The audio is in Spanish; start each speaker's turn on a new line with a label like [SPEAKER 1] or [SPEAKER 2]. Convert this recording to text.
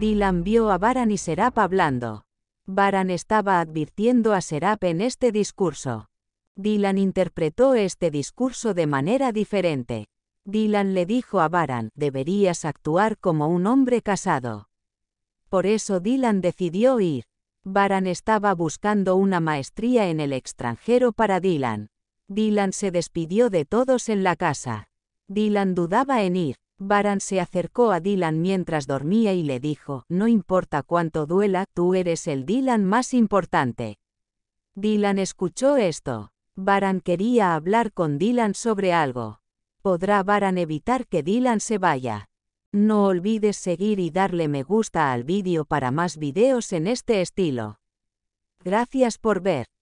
[SPEAKER 1] Dylan vio a Baran y Serap hablando. Baran estaba advirtiendo a Serap en este discurso. Dylan interpretó este discurso de manera diferente. Dylan le dijo a Baran, deberías actuar como un hombre casado. Por eso Dylan decidió ir. Baran estaba buscando una maestría en el extranjero para Dylan. Dylan se despidió de todos en la casa. Dylan dudaba en ir. Baran se acercó a Dylan mientras dormía y le dijo, No importa cuánto duela, tú eres el Dylan más importante. Dylan escuchó esto. Baran quería hablar con Dylan sobre algo. ¿Podrá Baran evitar que Dylan se vaya? No olvides seguir y darle me gusta al vídeo para más videos en este estilo. Gracias por ver.